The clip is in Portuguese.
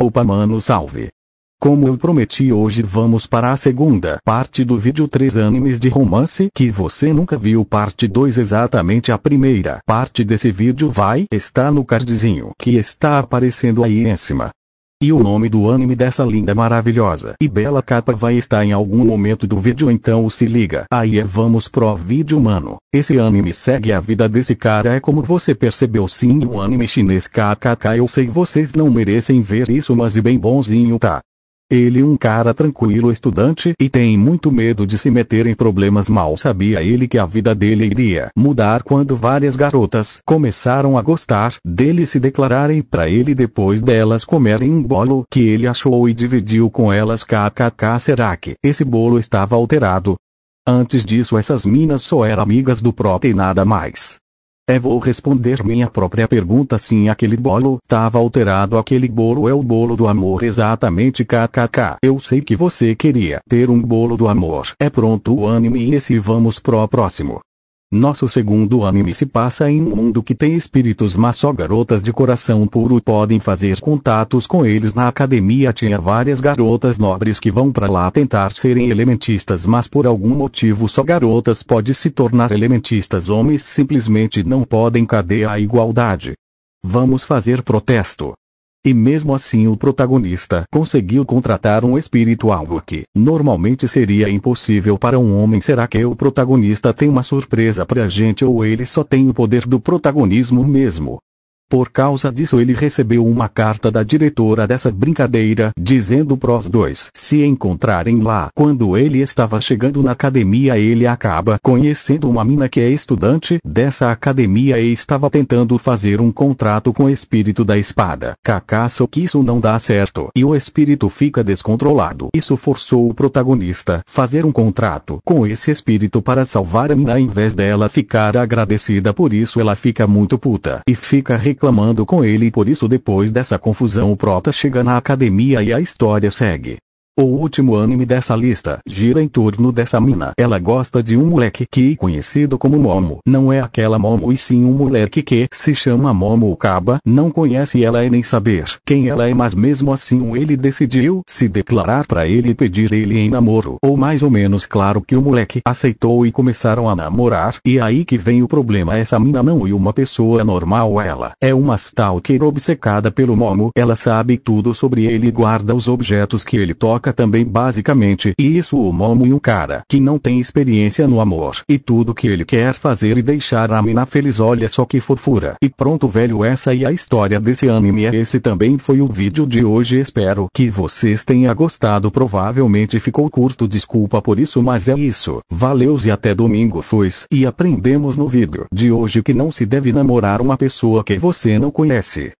Opa mano salve! Como eu prometi hoje vamos para a segunda parte do vídeo 3 animes de romance que você nunca viu parte 2 exatamente a primeira parte desse vídeo vai estar no cardzinho que está aparecendo aí em cima. E o nome do anime dessa linda maravilhosa e bela capa vai estar em algum momento do vídeo então se liga. Aí é vamos pro vídeo mano. Esse anime segue a vida desse cara é como você percebeu sim o um anime chinês kkk eu sei vocês não merecem ver isso mas e bem bonzinho tá. Ele é um cara tranquilo estudante e tem muito medo de se meter em problemas mal sabia ele que a vida dele iria mudar quando várias garotas começaram a gostar dele se declararem para ele depois delas comerem um bolo que ele achou e dividiu com elas kkk será que esse bolo estava alterado? Antes disso essas minas só eram amigas do próprio e nada mais. É vou responder minha própria pergunta sim aquele bolo tava alterado aquele bolo é o bolo do amor exatamente kkk eu sei que você queria ter um bolo do amor é pronto o anime e esse vamos pro próximo nosso segundo anime se passa em um mundo que tem espíritos mas só garotas de coração puro podem fazer contatos com eles na academia tinha várias garotas nobres que vão para lá tentar serem elementistas mas por algum motivo só garotas podem se tornar elementistas homens simplesmente não podem cadê a igualdade? Vamos fazer protesto. E mesmo assim o protagonista conseguiu contratar um espírito algo que normalmente seria impossível para um homem. Será que o protagonista tem uma surpresa pra gente ou ele só tem o poder do protagonismo mesmo? Por causa disso ele recebeu uma carta da diretora dessa brincadeira dizendo pros dois se encontrarem lá. Quando ele estava chegando na academia ele acaba conhecendo uma mina que é estudante dessa academia e estava tentando fazer um contrato com o espírito da espada. Cacaço que isso não dá certo e o espírito fica descontrolado. Isso forçou o protagonista fazer um contrato com esse espírito para salvar a mina em vez dela ficar agradecida por isso ela fica muito puta e fica reclamando com ele e por isso depois dessa confusão o Prota chega na academia e a história segue. O último anime dessa lista gira em torno dessa mina. Ela gosta de um moleque que conhecido como Momo. Não é aquela Momo e sim um moleque que se chama Momo Kaba. Não conhece ela e é nem saber quem ela é mas mesmo assim ele decidiu se declarar para ele e pedir ele em namoro. Ou mais ou menos claro que o moleque aceitou e começaram a namorar. E é aí que vem o problema essa mina não é uma pessoa normal ela. É uma stalker obcecada pelo Momo. Ela sabe tudo sobre ele e guarda os objetos que ele toca também basicamente isso o momo e o cara que não tem experiência no amor e tudo que ele quer fazer e deixar a mina feliz olha só que fofura. E pronto velho essa é a história desse anime esse também foi o vídeo de hoje espero que vocês tenham gostado provavelmente ficou curto desculpa por isso mas é isso. Valeus e até domingo foi e aprendemos no vídeo de hoje que não se deve namorar uma pessoa que você não conhece.